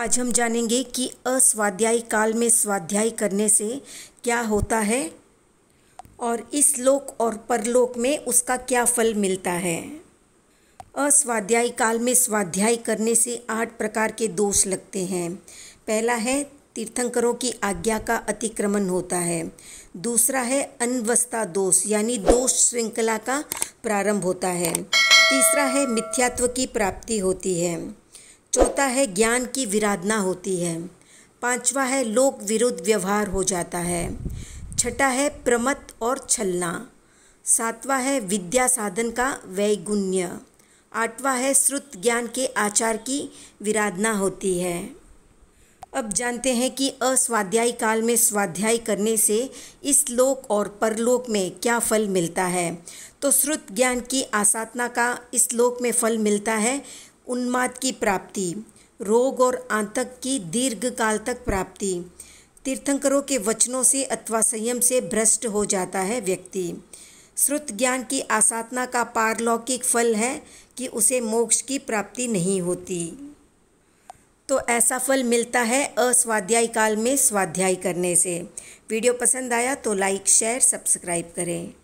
आज हम जानेंगे कि अस्वाध्यायी काल में स्वाध्याय करने से क्या होता है और इस लोक और परलोक में उसका क्या फल मिलता है अस्वाध्यायी काल में स्वाध्याय करने से आठ प्रकार के दोष लगते हैं पहला है तीर्थंकरों की आज्ञा का अतिक्रमण होता है दूसरा है अनवस्था दोष यानी दोष श्रृंखला का प्रारंभ होता है तीसरा है मिथ्यात्व की प्राप्ति होती है चौथा है ज्ञान की विराधना होती है पांचवा है लोक विरुद्ध व्यवहार हो जाता है छठा है प्रमत और छलना सातवा है विद्या साधन का वैगुण्य आठवा है श्रुत ज्ञान के आचार की विराधना होती है अब जानते हैं कि अस्वाध्यायी काल में स्वाध्याय करने से इस लोक और परलोक में क्या फल मिलता है तो श्रुत ज्ञान की आसाधना का इस लोक में फल मिलता है उन्माद की प्राप्ति रोग और आतंक की दीर्घ काल तक प्राप्ति तीर्थंकरों के वचनों से अथवा संयम से भ्रष्ट हो जाता है व्यक्ति श्रुत ज्ञान की आसाधना का पारलौकिक फल है कि उसे मोक्ष की प्राप्ति नहीं होती तो ऐसा फल मिलता है अस्वाध्याय काल में स्वाध्याय करने से वीडियो पसंद आया तो लाइक शेयर सब्सक्राइब करें